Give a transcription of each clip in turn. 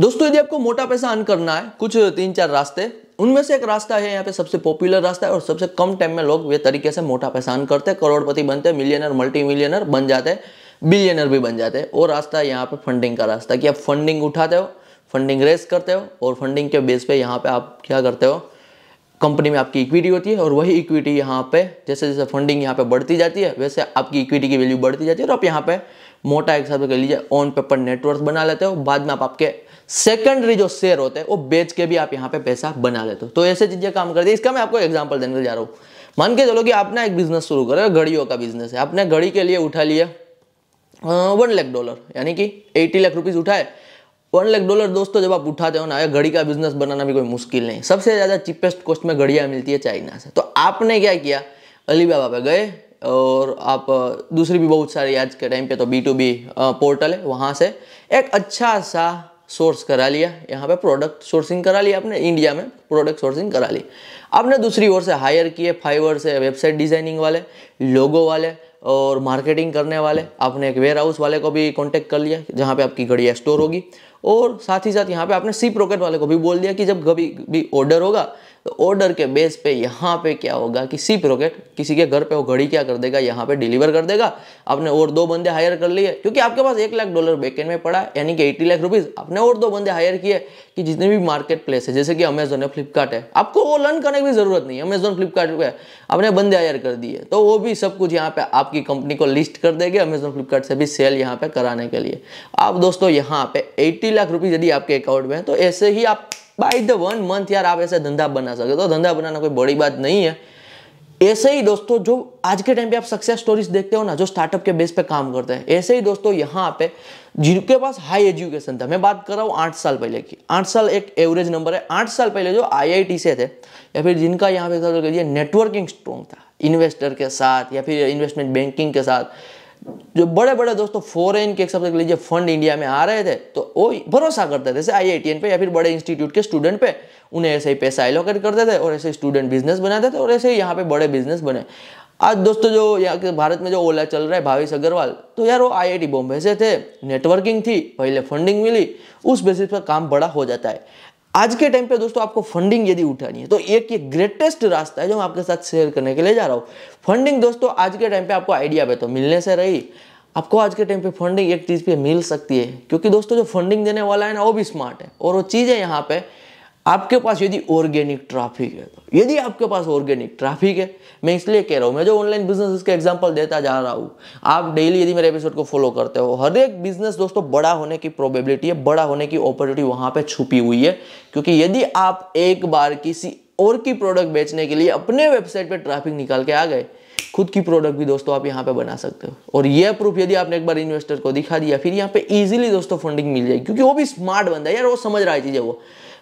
दोस्तों यदि आपको मोटा पैसा अर्न करना है कुछ तीन चार रास्ते उनमें से एक रास्ता है यहाँ पे सबसे पॉपुलर रास्ता है और सबसे कम टाइम में लोग ये तरीके से मोटा पैसा अर्न करते हैं करोड़पति बनते हैं मिलियनर मल्टी मिलियनर बन जाते हैं बिलियनर भी बन जाते हैं वो रास्ता है यहाँ पे फंडिंग का रास्ता कि आप फंडिंग उठाते हो फंडिंग रेस करते हो और फंडिंग के बेस पे यहाँ पे आप क्या करते हो कंपनी में आपकी इक्विटी होती है और वही इक्विटी यहाँ पे जैसे जैसे फंडिंग यहाँ पे बढ़ती जाती है वैसे आपकी इक्विटी की वैल्यू बढ़ती जाती है और आप यहाँ पे मोटा एक साथ कर कह लीजिए ऑन पेपर नेटवर्क बना लेते हो बाद में आप आपके सेकेंडरी जो शेयर होते हैं वो बेच के भी आप यहाँ पे पैसा बना लेते हो तो ऐसे चीजें काम करती है इसका मैं आपको एग्जाम्पल देने जा रहा हूँ मान के चलो कि आपने एक बिजनेस शुरू करे घड़ियों का बिजनेस है आपने घड़ी के लिए उठा लिया वन लाख डॉलर यानी कि एटी लाख रुपीज उठाए वन लाख डॉलर दोस्तों जब आप उठाते हो ना घड़ी का बिजनेस बनाना भी कोई मुश्किल नहीं सबसे ज़्यादा चीपेस्ट कॉस्ट में घड़ियाँ मिलती है चाइना से तो आपने क्या किया अली बाबा पे गए और आप दूसरी भी बहुत सारी आज के टाइम पे तो बी टू बी पोर्टल है वहाँ से एक अच्छा सा सोर्स करा लिया यहाँ पे प्रोडक्ट सोर्सिंग करा लिया आपने इंडिया में प्रोडक्ट सोर्सिंग करा ली आपने दूसरी ओर से हायर किए फाइवर से वेबसाइट डिज़ाइनिंग वाले लोगो वाले और मार्केटिंग करने वाले आपने एक वेयर हाउस वाले को भी कॉन्टेक्ट कर लिया जहाँ पे आपकी घड़िया स्टोर होगी और साथ ही साथ यहाँ पे आपने सी प्रोकेट वाले को भी बोल दिया कि जब कभी भी ऑर्डर होगा तो ऑर्डर के बेस पे यहाँ पे क्या होगा कि सिप रॉकेट किसी के घर पे वो घड़ी क्या कर देगा यहाँ पे डिलीवर कर देगा आपने और दो बंदे हायर कर लिए क्योंकि आपके पास एक लाख डॉलर बैकेंड में पड़ा यानी कि एट्टी लाख रुपीज़ आपने और दो बंदे हायर किए कि जितने भी मार्केट प्लेस है जैसे कि अमेजोन है फ्लिपकार्ट है आपको वो लर्न करने की ज़रूरत नहीं है अमेजोन फ्लिपकार्ट आपने बंदे हायर कर दिए तो वो भी सब कुछ यहाँ पे आपकी कंपनी को लिस्ट कर देगी अमेजोन फ्लिपकार्ट से भी सेल यहाँ पे कराने के लिए आप दोस्तों यहाँ पे एट्टी लाख रुपीज़ यदि आपके अकाउंट में है तो ऐसे ही आप बाय द वन मंथ यार आप ऐसे धंधा बना सकते तो धंधा बनाना कोई बड़ी बात नहीं है ऐसे ही दोस्तों जो आज के टाइम पे आप सक्सेस स्टोरीज देखते हो ना जो स्टार्टअप के बेस पे काम करते हैं ऐसे ही दोस्तों यहाँ पे जिनके पास हाई एजुकेशन था मैं बात कर रहा हूँ आठ साल पहले की आठ साल एक एवरेज नंबर है आठ साल पहले जो आईआईटी से थे या फिर जिनका यहाँ पे नेटवर्किंग स्ट्रॉन्ग था इन्वेस्टर के साथ या फिर इन्वेस्टमेंट बैंकिंग के साथ जो बड़े बड़े दोस्तों फॉरेन के सबसे लीजिए फंड इंडिया में आ रहे थे तो वो भरोसा करते थे जैसे आई पे या फिर बड़े इंस्टीट्यूट के स्टूडेंट पे उन्हें ऐसे ही पैसा एलोकेट करते थे और ऐसे स्टूडेंट बिजनेस बनाते थे और ऐसे ही यहाँ पे बड़े बिजनेस बने आज दोस्तों जो यहाँ के भारत में जो ओला चल रहा है भावेश अग्रवाल तो यार वो आई बॉम्बे से थे नेटवर्किंग थी पहले फंडिंग मिली उस बेसिस पर काम बड़ा हो जाता है आज के टाइम पे दोस्तों आपको फंडिंग यदि उठानी है तो एक ये ग्रेटेस्ट रास्ता है जो मैं आपके साथ शेयर करने के लिए जा रहा हूँ फंडिंग दोस्तों आज के टाइम पे आपको आइडिया पे तो मिलने से रही आपको आज के टाइम पे फंडिंग एक चीज़ पे मिल सकती है क्योंकि दोस्तों जो फंडिंग देने वाला है ना वो भी स्मार्ट है और वो चीज़ है यहाँ पे आपके पास यदि ऑर्गेनिक ट्रैफिक है तो यदि आपके पास ऑर्गेनिक ट्रैफिक है मैं इसलिए कह रहा हूँ मैं जो ऑनलाइन बिजनेस के एग्जाम्पल देता जा रहा हूँ आप डेली यदि मेरे एपिसोड को फॉलो करते हो हर एक बिजनेस दोस्तों बड़ा होने की प्रोबेबिलिटी है बड़ा होने की अपॉर्चुनिटी वहाँ पर छुपी हुई है क्योंकि यदि आप एक बार किसी और की प्रोडक्ट बेचने के लिए अपने वेबसाइट पर ट्रैफिक निकाल के आ गए खुद की प्रोडक्ट भी दोस्तों आप यहाँ पे बना सकते हो और यह प्रूफ यदि आपने एक बार इन्वेस्टर को दिखा दिया फिर यहाँ पे इजीली दोस्तों फंडिंग मिल जाएगी क्योंकि वो भी स्मार्ट बंदा है यार वो समझ रहा है चीज़ें वो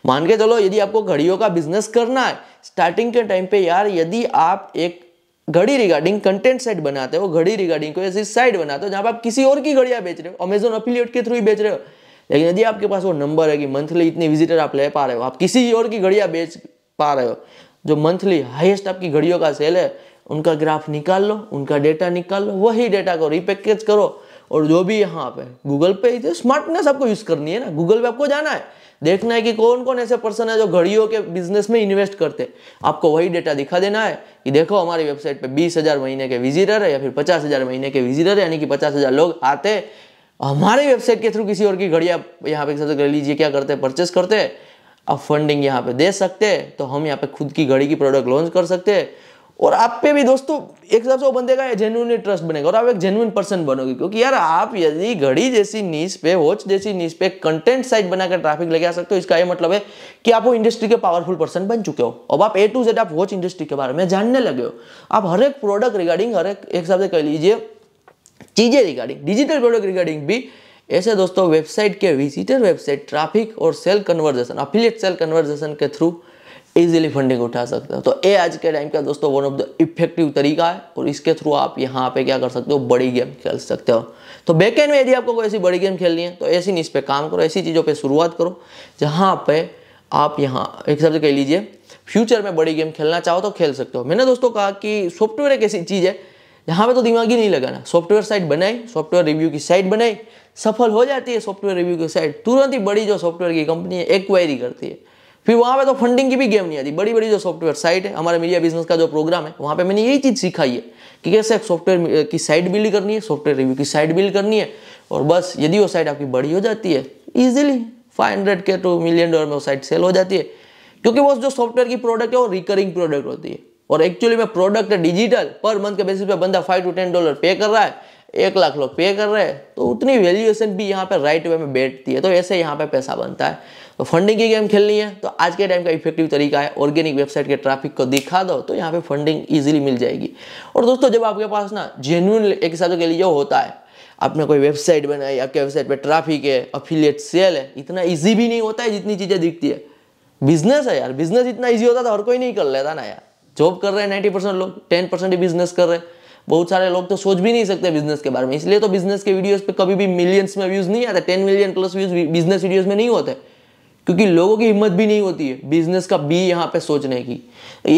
मान के चलो यदि आपको घड़ियों का बिजनेस करना है स्टार्टिंग के टाइम पे यार यदि आप एक घड़ी रिगार्डिंग कंटेंट साइट बनाते हो घड़ी रिगार्डिंग कोई ऐसी साइट बनाते हो जहाँ पर आप किसी और की घड़ियाँ बेच रहे हो अमेजोन अफिलियट के थ्रू ही बेच रहे हो लेकिन यदि आपके पास वो नंबर है कि मंथली इतने विजिटर आप ले पा रहे हो आप किसी और की घड़ियाँ बेच पा रहे हो जो मंथली हाइस्ट आपकी घड़ियों का सेल है उनका ग्राफ निकाल लो उनका डेटा निकाल लो वही डेटा को रिपैकेज करो और जो भी यहाँ पे गूगल पे ही स्मार्टनेस आपको यूज़ करनी है ना गूगल पे आपको जाना है देखना है कि कौन कौन ऐसे पर्सन है जो घड़ियों के बिजनेस में इन्वेस्ट करते आपको वही डेटा दिखा देना है कि देखो हमारी वेबसाइट पे बीस हज़ार महीने के विजिटर है या फिर पचास हज़ार महीने के विजिटर है यानी कि पचास हज़ार लोग आते हमारे वेबसाइट के थ्रू किसी और की घड़िया यहाँ पे ले लीजिए क्या करते हैं परचेस करते हैं आप फंडिंग यहाँ पे दे सकते हैं तो हम यहाँ पे खुद की घड़ी की प्रोडक्ट लॉन्च कर सकते हैं और आप पे भी दोस्तों एक हिसाब से वो बंदे का जेन्यून ट्रस्ट बनेगा और आप एक जेन्यून पर्सन बनोगे क्योंकि यार आप यदि घड़ी जैसी नीच पे वॉच जैसी नीच पे कंटेंट साइट बनाकर ट्रैफिक लेके आ सकते हो इसका ये मतलब है कि आप वो इंडस्ट्री के पावरफुल पर्सन बन चुके हो अब आप ए टू जेड आप वॉच इंडस्ट्री के बारे में जानने लगे हो आप हर एक प्रोडक्ट रिगार्डिंग हर एक हिसाब से कह लीजिए चीज़ें रिगार्डिंग डिजिटल प्रोडक्ट रिगार्डिंग भी ऐसे दोस्तों वेबसाइट के विजिटर वेबसाइट ट्राफिक और sale conversion affiliate sale conversion के थ्रू इजीली फंडिंग उठा सकते हो तो ए आज के टाइम का दोस्तों वन ऑफ द इफेक्टिव तरीका है और इसके थ्रू आप यहाँ पे क्या कर सकते हो बड़ी गेम खेल सकते हो तो बैक एंड में यदि आपको कोई ऐसी बड़ी गेम खेलनी है तो ऐसी नीच पे काम करो ऐसी चीज़ों पे शुरुआत करो जहाँ पे आप यहाँ एक सबसे कह लीजिए फ्यूचर में बड़ी गेम खेलना चाहो तो खेल सकते हो मैंने दोस्तों कहा कि सॉफ्टवेयर एक ऐसी चीज़ है यहाँ पे तो दिमाग ही नहीं लगाना सॉफ्टवेयर साइट बनाई सॉफ्टवेयर रिव्यू की साइट बनाई सफल हो जाती है सॉफ्टवेयर रिव्यू की साइट तुरंत ही बड़ी जो सॉफ्टवेयर की कंपनी है एक्वायरी करती है फिर वहाँ पे तो फंडिंग की भी गेम नहीं आती बड़ी बड़ी जो सॉफ्टवेयर साइट है हमारे मीडिया बिजनेस का जो प्रोग्राम है वहाँ पे मैंने यही चीज़ सिखाई है कि कैसे सॉफ्टवेयर की साइट बिल्ड करनी है सॉफ्टवेयर रिव्यू की साइट बिल्ड करनी है और बस यदि वो साइट आपकी बड़ी हो जाती है easily five hundred K to million dollar में वो साइट सेल हो जाती है क्योंकि वो जो सॉफ्टवेयर की प्रोडक्ट है वो रिकरिंग प्रोडक्ट होती है और एक्चुअली में प्रोडक्ट डिजिटल पर मंथ के बेसिस पे बंदा फाइव टू टेन डॉलर पे कर रहा है एक लाख लोग पे कर रहे हैं तो उतनी वैल्यूएशन भी यहाँ पे राइट वे में बैठती है तो ऐसे यहाँ पे पैसा बनता है तो फंडिंग की गेम खेलनी है तो आज के टाइम का इफेक्टिव तरीका है ऑर्गेनिक वेबसाइट के ट्रैफिक को दिखा दो तो यहाँ पे फंडिंग इजीली मिल जाएगी और दोस्तों जब आपके पास ना जेन्यून एक हिसाब के लिए होता है आपने कोई वेबसाइट बनाई आपके वेबसाइट पर ट्राफिक है अफिलियट सेल है इतना ईजी भी नहीं होता है जितनी चीज़ें दिखती है बिजनेस है यार बिजनेस इतना ईजी होता तो हर कोई नहीं कर लेता ना यार जॉब कर रहे हैं नाइन्टी परसेंट लोग टेन परसेंट ही बिजनेस कर रहे हैं बहुत सारे लोग तो सोच भी नहीं सकते बिजनेस के बारे में इसलिए तो बिजनेस के वीडियोस पे कभी भी मिलियंस में व्यूज नहीं आते ten million plus views business videos में नहीं होते क्योंकि लोगों की हिम्मत भी नहीं होती है बिजनेस का बी यहाँ पे सोचने की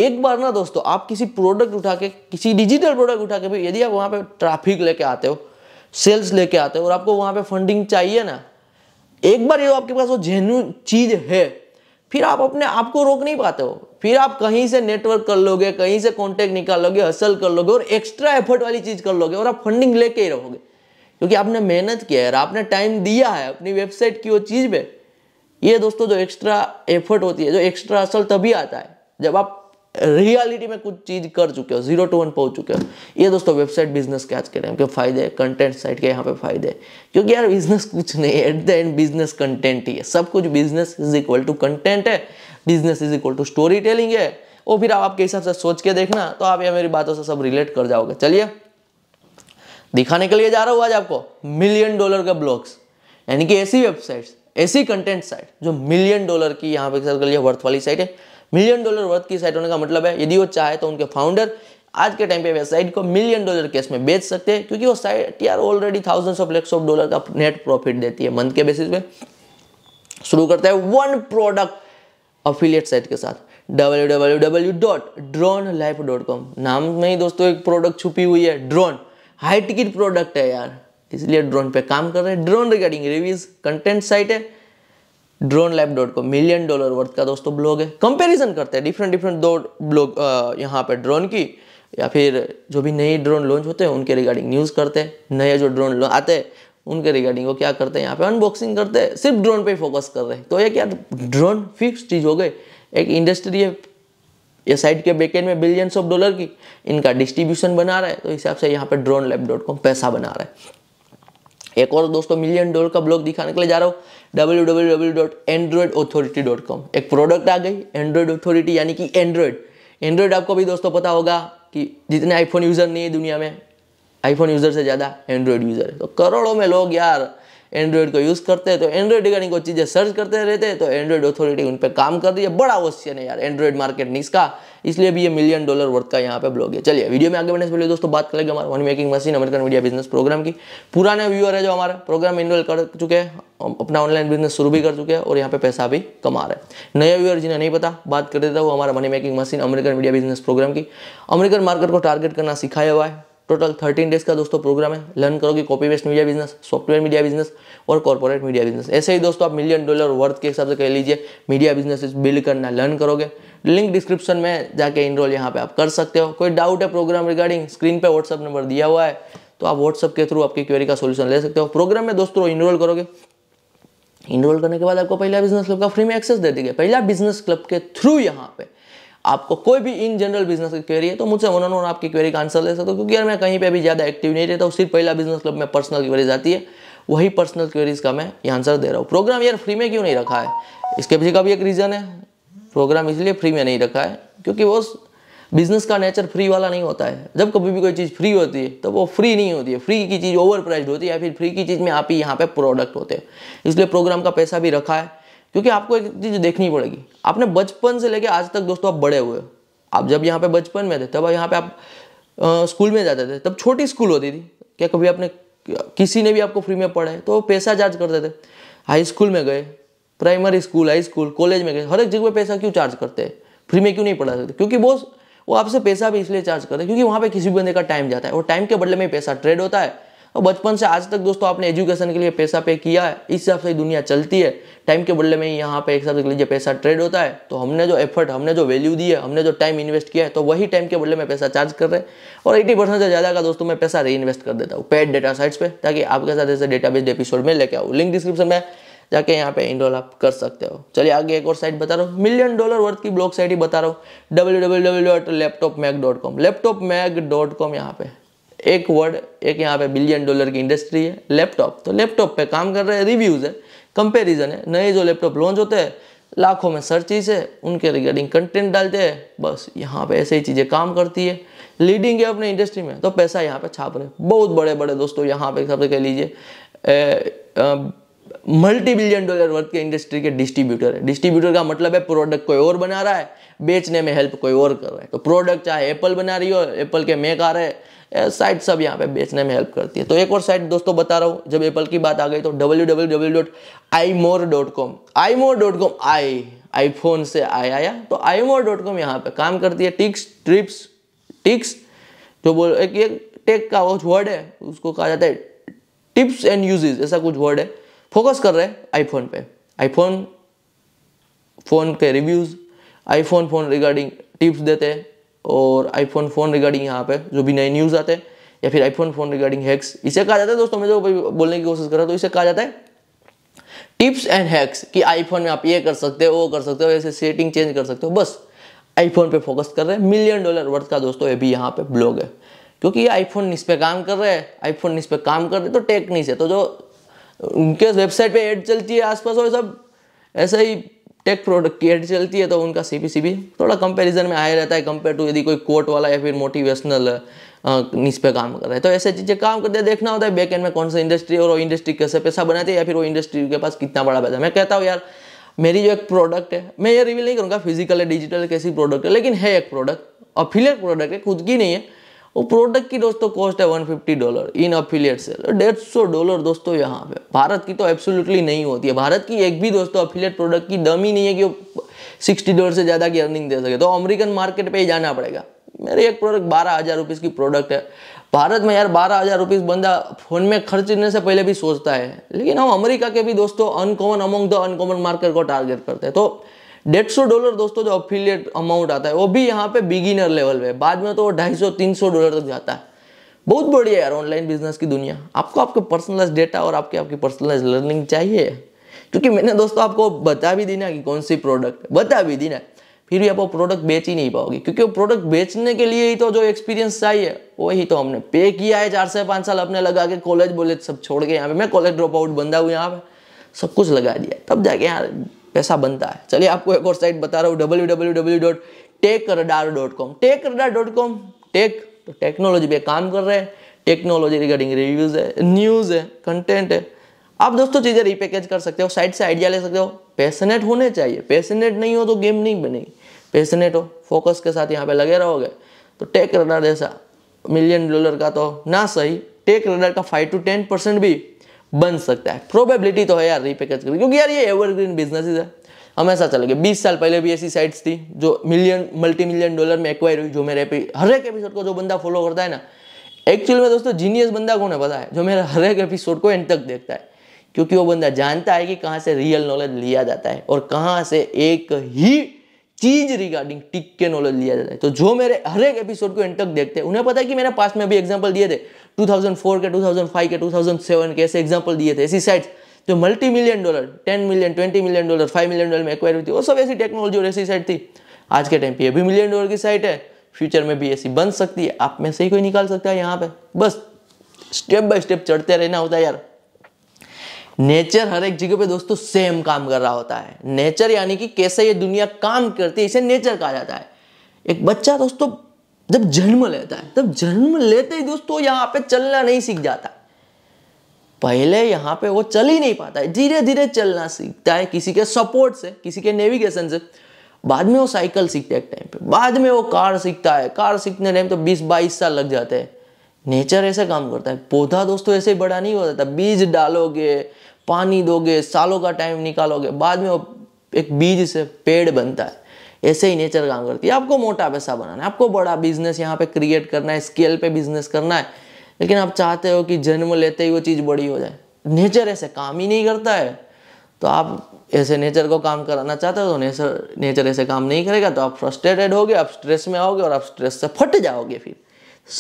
एक बार ना दोस्तों आप किसी प्रोडक्ट उठा के किसी डिजिटल प्रोडक्ट उठा के भी यदि आप वहाँ पे ट्रैफिक लेके आते हो सेल्स लेके आते हो और आपको वहाँ पे फंडिंग चाहिए ना एक बार ये आपके पास वो जेन्यून चीज़ है फिर आप अपने आप को रोक नहीं पाते हो फिर आप कहीं से नेटवर्क कर लोगे कहीं से कॉन्टेक्ट निकाल लोगे हसल कर लोगे और एक्स्ट्रा एफर्ट वाली चीज़ कर लोगे और आप फंडिंग लेके ही रहोगे क्योंकि आपने मेहनत किया है आपने टाइम दिया है अपनी वेबसाइट की वो चीज़ पे ये दोस्तों जो एक्स्ट्रा एफर्ट होती है जो एक्स्ट्रा असल तभी आता है जब आप रियलिटी में कुछ चीज कर चुके हो जीरो टू वन पहुंच चुके हो ये दोस्तों वेबसाइट बिजनेस के आज के टाइम के फायदे कंटेंट साइट के यहाँ पे फायदे क्योंकि यार बिजनेस कुछ नहीं है at the end business content ही है सब कुछ business is equal to content है business is equal to storytelling है वो फिर आप आपके हिसाब से सोच के देखना तो आप ये मेरी बातों से सब रिलेट कर जाओगे चलिए दिखाने के लिए जा रहा हूँ आज आपको मिलियन डॉलर का ब्लॉग्स यानी कि ऐसी वेबसाइट्स ऐसी कंटेंट साइट जो मिलियन डॉलर की यहाँ पे वर्थ वाली साइट है मिलियन डॉलर वर्थ की साइट होने का मतलब है यदि वो चाहे तो उनके फाउंडर आज के टाइम पे वेबसाइट को मिलियन डॉलर केस में बेच सकते हैं क्योंकि वो साइट यार already thousands of lakhs of dollar का नेट प्रॉफिट देती है मंथ के बेसिस पे शुरू करता है वन प्रोडक्ट अफिलियट साइट के साथ www.dronelife.com नाम में ही दोस्तों एक प्रोडक्ट छुपी हुई है ड्रोन हाई टिकट प्रोडक्ट है यार इसलिए ड्रोन पे काम कर रहे हैं drone regarding reviews content site है drone lab dot com million dollar worth का दोस्तों ब्लॉग है कंपैरिजन करते हैं डिफरेंट डिफरेंट दो ब्लॉग यहाँ पे ड्रोन की या फिर जो भी नए ड्रोन लॉन्च होते हैं उनके रिगार्डिंग न्यूज़ करते हैं नए जो ड्रोन आते हैं उनके रिगार्डिंग वो क्या करते हैं यहाँ पे अनबॉक्सिंग करते हैं सिर्फ ड्रोन पे ही फोकस कर रहे हैं तो ये क्या ड्रोन फिक्स चीज़ हो गए एक इंडस्ट्री है ये साइड के बैकेंड में बिलियंस ऑफ डॉलर की इनका डिस्ट्रीब्यूशन बना रहा है तो हिसाब से यहाँ पे ड्रोन लैब डॉट कॉम पैसा बना रहा है एक और दोस्तों मिलियन डॉलर का ब्लॉग दिखाने के लिए जा रहा हूँ W W W dot Android Authority dot com एक प्रोडक्ट आ गई एंड्रॉयड अथॉरिटी यानी कि एंड्रॉयड एंड्रॉयड आपको भी दोस्तों पता होगा कि जितने आईफोन यूज़र नहीं है दुनिया में आईफोन यूज़र से ज़्यादा एंड्रॉयड यूज़र है तो करोड़ों में लोग यार एंड्रॉयड को यूज़ करते हैं तो एंड्रॉयड रिगार्डिंग कोई चीज़ें सर्च करते रहते हैं तो एंड्रॉयड अथॉरिटी उन पर काम कर रही है बड़ा अवश्य है यार एंड्रॉयड मार्केट का इसलिए भी ये मिलियन डॉलर वर्थ का यहाँ पे ब्लॉग है चलिए वीडियो में आगे बढ़ने से पहले दोस्तों बात करेंगे हमारे money making machine American media business program की पुराने व्यूअर है जो हमारा प्रोग्राम इनरोल कर चुके हैं अपना ऑनलाइन बिजनेस शुरू भी कर चुके हैं और यहाँ पे पैसा भी कमा रहे हैं नए व्यूअर जिन्हें नहीं पता बात कर देता हूँ हमारा money making machine American media business program की अमेरिकन मार्केट को टारगेट करना सिखाया हुआ है टोटल थर्टीन डेज का दोस्तों प्रोग्राम है लर्न करोगे copy best media business software media business और कॉर्पोरेट मीडिया बिजनेस ऐसे ही दोस्तों आप मिलियन डॉलर वर्थ के हिसाब से कह लीजिए मीडिया बिजनेस बिल्ड करना लर्न करोगे लिंक डिस्क्रिप्शन में जाके इनरोल यहाँ पे आप कर सकते हो कोई डाउट है प्रोग्राम रिगार्डिंग स्क्रीन पर व्हाट्सअप नंबर दिया हुआ है तो आप व्हाट्सअप के थ्रू आपकी क्वेरी का सोल्यूशन ले सकते हो प्रोग्राम में दोस्तों इनरोल करोगे इनरोल करने के बाद आपको पहला बिजनेस क्लब का फ्री में एक्सेस दे देंगे पहला बिजनेस क्लब के थ्रू यहाँ पे आपको कोई भी इन जनरल बिजनेस की क्वेरी है तो मुझसे वन ऑन वन आपकी क्वेरी का आंसर ले सकते हो क्योंकि यार मैं कहीं पर भी ज़्यादा एक्टिव नहीं रहता हूँ सिर्फ पहला बिजनेस क्लब में पर्सनल क्वेरीज आती है वही पर्सनल क्वेरीज का मैं ये आंसर दे रहा हूँ प्रोग्राम यार फ्री में क्यों नहीं रखा है इसके पीछे का भी एक रीज़न है प्रोग्राम इसलिए फ्री में नहीं रखा है क्योंकि वो बिजनेस का नेचर फ्री वाला नहीं होता है जब कभी भी कोई चीज़ फ्री होती है तो वो फ्री नहीं होती है फ्री की चीज़ ओवर प्राइज होती है या फिर फ्री की चीज़ में आप ही यहाँ पे प्रोडक्ट होते हैं इसलिए प्रोग्राम का पैसा भी रखा है क्योंकि आपको एक चीज़ देखनी पड़ेगी आपने बचपन से लेके आज तक दोस्तों आप बड़े हुए आप जब यहाँ पे बचपन में थे तब यहाँ पे आप स्कूल में जाते थे तब छोटी स्कूल होती थी क्या कभी आपने किसी ने भी आपको फ्री में पढ़ा है तो पैसा चार्ज करते थे हाई स्कूल में गए primary school high school college में गए हर एक जगह पैसा क्यों चार्ज करते हैं फ्री में क्यों नहीं पढ़ा सकते क्योंकि बोस वो आपसे पैसा भी इसलिए चार्ज करते हैं क्योंकि वहाँ पे किसी भी बंदे का टाइम जाता है और टाइम के बदले में पैसा ट्रेड होता है और बचपन से आज तक दोस्तों आपने एजुकेशन के लिए पैसा पे किया है इस हिसाब से दुनिया चलती है टाइम के बदले में यहाँ पे एक हिसाब से लीजिए पैसा ट्रेड होता है तो हमने जो एफर्ट हमने जो वैल्यू दी है हमने जो टाइम इन्वेस्ट किया है तो वही टाइम के बदले में पैसा चार्ज कर रहे हैं और एटी परसेंट से ज़्यादा का दोस्तों मैं पैसा री इन्वेस्ट कर देता हूँ पेड डेटा साइट्स पर ताकि आपके साथ ऐसे डेटा बेस्ड एपिसोड में लेके आऊँ लिंक डिस्क्रिप्शन में जाके यहाँ पे इनरोल आप कर सकते हो चलिए आगे एक और साइट बता रहा हूँ मिलियन डॉलर वर्थ की ब्लॉक साइट ही बता रहा हूँ W W W dot laptop mag dot com laptop mag dot com यहाँ पे एक वर्ड एक यहाँ पे बिलियन डॉलर की इंडस्ट्री है लैपटॉप तो लैपटॉप पे काम कर रहे हैं रिव्यूज़ है कंपेरिजन है नए जो लैपटॉप लॉन्च होते हैं लाखों में सर्चिज है उनके रिगार्डिंग कंटेंट डालते हैं बस यहाँ पे ऐसे ही चीज़ें काम करती है लीडिंग है अपने इंडस्ट्री में तो पैसा यहाँ पे छाप रहे बहुत बड़े बड़े दोस्तों यहाँ पे सबसे कह लीजिए मल्टी बिलियन डॉलर वर्थ के इंडस्ट्री के डिस्ट्रीब्यूटर है डिस्ट्रीब्यूटर का मतलब है प्रोडक्ट कोई और बना रहा है बेचने में हेल्प कोई और कर रहा है तो प्रोडक्ट चाहे एप्पल बना रही हो एप्पल के मेक आ रहे साइट सब यहाँ पे बेचने में हेल्प करती है तो एक और साइट दोस्तों बता रहा हूँ जब एप्पल की बात आ गई तो W W W dot I more dot com I more dot com I iPhone से आई आया तो आई मोर डॉट कॉम यहाँ पर काम करती है टिक्स ट्रिप्स टिक्स जो बोल एक टेक का वो वर्ड है उसको कहा जाता है टिप्स एंड यूजेज ऐसा कुछ वर्ड है फोकस कर रहे हैं आईफोन पे आईफोन फ़ोन के reviews iPhone phone regarding tips देते हैं और आईफोन फ़ोन रिगार्डिंग यहाँ पे जो भी नए न्यूज़ आते हैं या फिर आईफोन फ़ोन रिगार्डिंग हैक्स इसे कहा जाता है दोस्तों मैं जो बोलने की कोशिश कर रहा हूँ तो इसे कहा जाता है टिप्स एंड हैक्स कि आईफोन में आप ये कर सकते हो वो कर सकते हो ऐसे सेटिंग चेंज कर सकते हो बस आईफोन पे फोकस कर रहे हैं मिलियन डॉलर वर्थ का दोस्तों ये भी यहाँ पे ब्लॉग है क्योंकि ये आईफोन इस पर काम कर रहे हैं आईफोन इस पर काम कर रहे हैं तो टेक नहीं से तो जो उनके वेबसाइट पे ऐड चलती है आसपास और सब ऐसा ही टेक प्रोडक्ट की ऐड चलती है तो उनका सी पी सी भी थोड़ा कंपेरिजन में आया रहता है कंपेयर टू यदि कोई कोर्ट वाला या फिर मोटिवेशनल नीच पे काम कर रहा है तो ऐसे चीज़ें काम करते देखना होता है बैक एंड में कौन सा इंडस्ट्री और वो इंडस्ट्री कैसे पैसा बनाती है या फिर वो इंडस्ट्री के पास कितना बड़ा पैसा मैं कहता हूँ यार मेरी जो एक प्रोडक्ट है मैं ये रिवील नहीं करूँगा फिजिकल है डिजिटल कैसी प्रोडक्ट है लेकिन है एक प्रोडक्ट फिलियर प्रोडक्ट है खुद की नहीं है वो प्रोडक्ट की दोस्तों कॉस्ट है 150 डॉलर इन अफिलियट सेल डेढ़ सौ डॉलर दोस्तों यहाँ पे भारत की तो एब्सोल्युटली नहीं होती है भारत की एक भी दोस्तों अफिलियट प्रोडक्ट की दम ही नहीं है कि वो सिक्सटी डॉलर से ज़्यादा की अर्निंग दे सके तो अमेरिकन मार्केट पर ही जाना पड़ेगा मेरे एक प्रोडक्ट बारह हज़ार रुपीज़ की प्रोडक्ट है भारत में यार बारह हज़ार रुपीज़ बंदा फ़ोन में खर्चने से पहले भी सोचता है लेकिन हम अमरीका के भी दोस्तों uncommon among the uncommon market को टारगेट करते हैं तो डेढ़ सौ डॉलर दोस्तों जो अफिलियट अमाउंट आता है वो भी यहाँ पे बिगिनर लेवल पे बाद में तो वो ढाई सौ तीन सौ डॉलर तक जाता है बहुत बढ़िया यार ऑनलाइन बिजनेस की दुनिया आपको आपके पर्सनलाइज डेटा और आपके आपकी पर्सनलाइज लर्निंग चाहिए क्योंकि मैंने दोस्तों आपको बता भी दी ना कि कौन सी प्रोडक्ट बता भी दी ना फिर भी आप वो प्रोडक्ट बेच ही नहीं पाओगे क्योंकि वो प्रोडक्ट बेचने के लिए ही तो जो एक्सपीरियंस चाहिए वही तो हमने पे किया है चार से पाँच साल अपने लगा के कॉलेज वॉलेज सब छोड़ के यहाँ पे मैं कॉलेज ड्रॉप आउट बंदा हुआ यहाँ पे सब कुछ लगा दिया तब जाके यार पैसा बनता है चलिए आपको एक और साइट बता रहा हूँ W W W dot tech radar dot com tech तो टेक्नोलॉजी पे काम कर रहे हैं टेक्नोलॉजी रिगार्डिंग रिव्यूज़ है न्यूज़ है कंटेंट है आप दोस्तों चीज़ें रिपैकेज कर सकते हो साइड से आइडिया ले सकते हो पैसनेट होने चाहिए पैसनेट नहीं हो तो गेम नहीं बनेगी पैसनेट हो फोकस के साथ यहाँ पे लगे रहोगे तो टेक रडार जैसा मिलियन डॉलर का तो ना सही टेक रडार का फाइव टू टेन परसेंट भी बन सकता है प्रोबेबिलिटी तो है यार रीपैकेज करने क्योंकि यार ये एवरग्रीन बिजनेस है हमेशा चलेगा बीस साल पहले भी ऐसी साइट्स थी जो मिलियन मल्टी मिलियन डॉलर में एक्वायर हुई जो मेरे हर एक एपिसोड को जो बंदा फॉलो करता है ना एक्चुअल में दोस्तों जीनियस बंदा कौन है पता है जो मेरे हर एक एपिसोड को एंड तक देखता है क्योंकि वो बंदा जानता है कि कहाँ से रियल नॉलेज लिया जाता है और कहाँ से एक ही चीज रिगार्डिंग टिक के नॉलेज लिया जाता है तो जो मेरे हर एक एपिसोड को एंड तक देखते हैं उन्हें पता है कि मैंने पास में अभी एग्जाम्पल दिए थे 2004 के 2005 के 2007 के ऐसे एग्जाम्पल दिए थे ऐसी साइट्स जो multi million dollar 10 million 20 million dollar 5 million dollar में एक्वायर हुई थी वो सब ऐसी टेक्नोलॉजी और ऐसी साइट थी आज के टाइम पे अभी भी मिलियन डॉलर की साइट है फ्यूचर में भी ऐसी बन सकती है आप में से ही कोई निकाल सकता है यहाँ पे बस स्टेप बाय स्टेप चढ़ते रहना होता है यार नेचर हर एक जगह पे दोस्तों सेम काम कर रहा होता है नेचर यानी कि कैसे ये दुनिया काम करती है इसे नेचर कहा जाता है एक बच्चा दोस्तों जब जन्म लेता है तब जन्म लेते ही दोस्तों यहाँ पे चलना नहीं सीख जाता पहले यहाँ पे वो चल ही नहीं पाता है धीरे धीरे चलना सीखता है किसी के सपोर्ट से किसी के नेविगेशन से बाद में वो साइकिल सीखता है एक टाइम पे बाद में वो कार सीखता है कार सीखने टाइम तो 20-22 साल लग जाते हैं नेचर ऐसे काम करता है पौधा दोस्तों ऐसे ही बड़ा नहीं हो जाता बीज डालोगे पानी दोगे सालों का टाइम निकालोगे बाद में वो एक बीज से पेड़ बनता है ऐसे ही नेचर काम करती है आपको मोटा पैसा बनाना है आपको बड़ा बिजनेस यहाँ पे क्रिएट करना है स्केल पे बिजनेस करना है लेकिन आप चाहते हो कि जन्म लेते ही वो चीज़ बड़ी हो जाए नेचर ऐसे काम ही नहीं करता है तो आप ऐसे नेचर को काम कराना चाहते हो तो नेचर नेचर ऐसे काम नहीं करेगा तो आप फ्रस्ट्रेटेड होगे आप स्ट्रेस में आओगे और आप स्ट्रेस से फट जाओगे फिर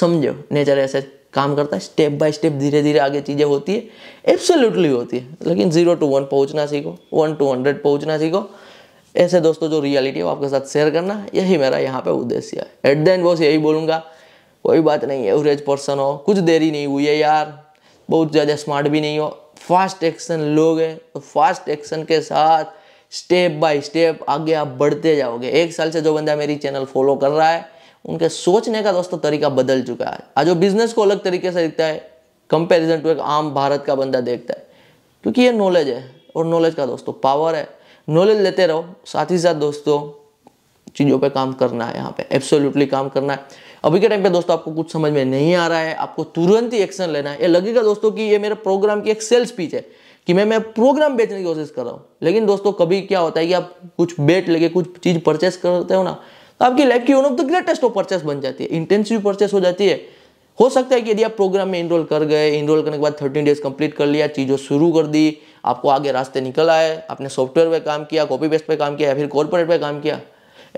समझो नेचर ऐसे काम करता है स्टेप बाय स्टेप धीरे धीरे आगे चीज़ें होती है एब्सोल्युटली होती है लेकिन जीरो टू वन पहुँचना सीखो वन टू हंड्रेड पहुँचना सीखो ऐसे दोस्तों जो रियलिटी है वो आपके साथ शेयर करना यही मेरा यहाँ पे उद्देश्य है एट द एंड बॉस यही बोलूँगा कोई बात नहीं एवरेज पर्सन हो कुछ देरी नहीं हुई है यार बहुत ज़्यादा स्मार्ट भी नहीं हो फास्ट एक्शन लोगे तो फास्ट एक्शन के साथ स्टेप बाय स्टेप आगे आप बढ़ते जाओगे एक साल से जो बंदा मेरी चैनल फॉलो कर रहा है उनके सोचने का दोस्तों तो तरीका बदल चुका है आज वो बिजनेस को अलग तरीके से देखता है कंपेरिजन टू एक आम भारत का बंदा देखता है क्योंकि ये नॉलेज है और नॉलेज का दोस्तों पावर है नॉलेज लेते रहो साथ ही साथ दोस्तों चीज़ों पे काम करना है यहाँ पे एब्सोल्युटली काम करना है अभी के टाइम पे दोस्तों आपको कुछ समझ में नहीं आ रहा है आपको तुरंत ही एक्शन लेना है ये लगेगा दोस्तों कि ये मेरे प्रोग्राम की एक सेल्स पीच है कि मैं मैं प्रोग्राम बेचने की कोशिश कर रहा हूँ लेकिन दोस्तों कभी क्या होता है कि आप कुछ बेट लेके कुछ चीज़ परचेस करते हो ना तो आपकी लाइफ की one of the greatest purchase बन जाती है इंटेंसिव परचेस हो जाती है हो सकता है कि यदि आप प्रोग्राम में इनरोल कर गए इनरोल करने के बाद थर्टीन डेज कंप्लीट कर लिया चीज़ों शुरू कर दी आपको आगे रास्ते निकल आए आपने सॉफ्टवेयर पे काम किया कॉपी पेस्ट पे काम किया या फिर कॉर्पोरेट पे काम किया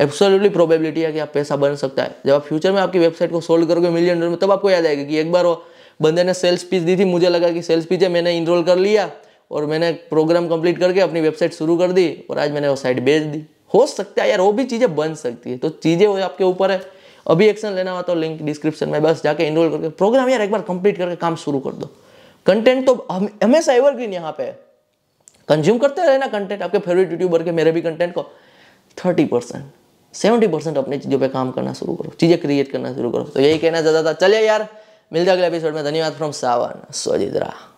एब्सोल्युटली प्रोबेबिलिटी है कि आप पैसा बन सकता है जब आप फ्यूचर में आपकी वेबसाइट को सोल्ड करोगे मिलियन डॉलर में तब आपको याद आएगा कि एक बार वो बंदे ने सेल्स पिच दी थी मुझे लगा कि सेल्स पिच है मैंने इनरोल कर लिया और मैंने प्रोग्राम कंप्लीट करके अपनी वेबसाइट शुरू कर दी और आज मैंने वो साइट बेच दी हो सकता है यार वो भी चीज़ें बन सकती है तो चीज़ें वो आपके ऊपर है अभी एक्शन लेना हुआ तो लिंक डिस्क्रिप्शन में बस जाके इनरोल करके प्रोग्राम यार एक बार कंप्लीट करके काम शुरू कर दो कंटेंट तो हमेशा एवरग्रीन यहाँ पे कंज्यूम करते रहना कंटेंट आपके फेवरेट यूट्यूबर के मेरे भी कंटेंट को थर्टी परसेंट सेवेंटी परसेंट अपनी चीज़ों पे काम करना शुरू करो चीज़ें क्रिएट करना शुरू करो तो यही कहना ज़्यादा था चलिए यार मिलते अगले एपिसोड में धन्यवाद फ्रॉम सावन सोजिद्रा